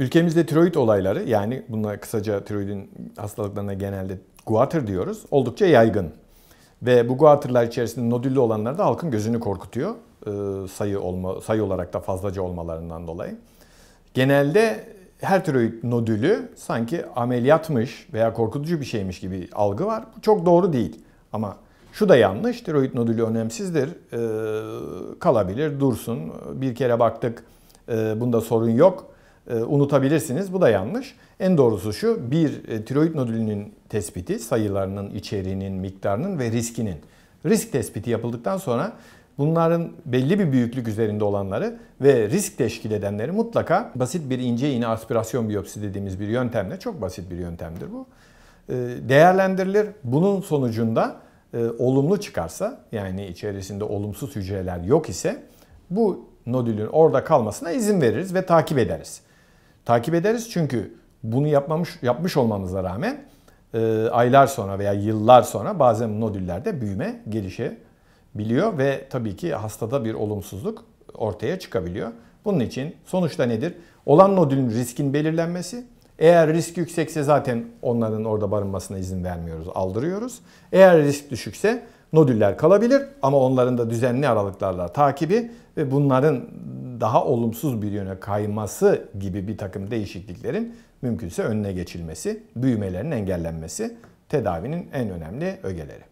Ülkemizde tiroid olayları yani buna kısaca tiroidin hastalıklarına genelde guatr diyoruz. Oldukça yaygın. Ve bu guatrlar içerisinde nodüllü olanlar da halkın gözünü korkutuyor. E, sayı olma sayı olarak da fazlaca olmalarından dolayı. Genelde her tiroid nodülü sanki ameliyatmış veya korkutucu bir şeymiş gibi algı var. Bu çok doğru değil. Ama şu da yanlış. Tiroid nodülü önemsizdir. E, kalabilir, dursun. Bir kere baktık e, bunda sorun yok e, unutabilirsiniz. Bu da yanlış. En doğrusu şu bir e, tiroid nodülünün tespiti sayılarının, içeriğinin, miktarının ve riskinin. Risk tespiti yapıldıktan sonra bunların belli bir büyüklük üzerinde olanları ve risk teşkil edenleri mutlaka basit bir ince iğne aspirasyon biyopsi dediğimiz bir yöntemle çok basit bir yöntemdir bu. E, değerlendirilir. Bunun sonucunda olumlu çıkarsa yani içerisinde olumsuz hücreler yok ise bu nodülün orada kalmasına izin veririz ve takip ederiz takip ederiz. Çünkü bunu yapmamış yapmış olmamıza rağmen e, aylar sonra veya yıllar sonra bazen nodüllerde büyüme gelişebiliyor ve tabii ki hastada bir olumsuzluk ortaya çıkabiliyor. Bunun için sonuçta nedir? Olan nodülün riskin belirlenmesi. Eğer risk yüksekse zaten onların orada barınmasına izin vermiyoruz, aldırıyoruz. Eğer risk düşükse nodüller kalabilir ama onların da düzenli aralıklarla takibi ve bunların daha olumsuz bir yöne kayması gibi bir takım değişikliklerin mümkünse önüne geçilmesi, büyümelerin engellenmesi tedavinin en önemli ögeleri.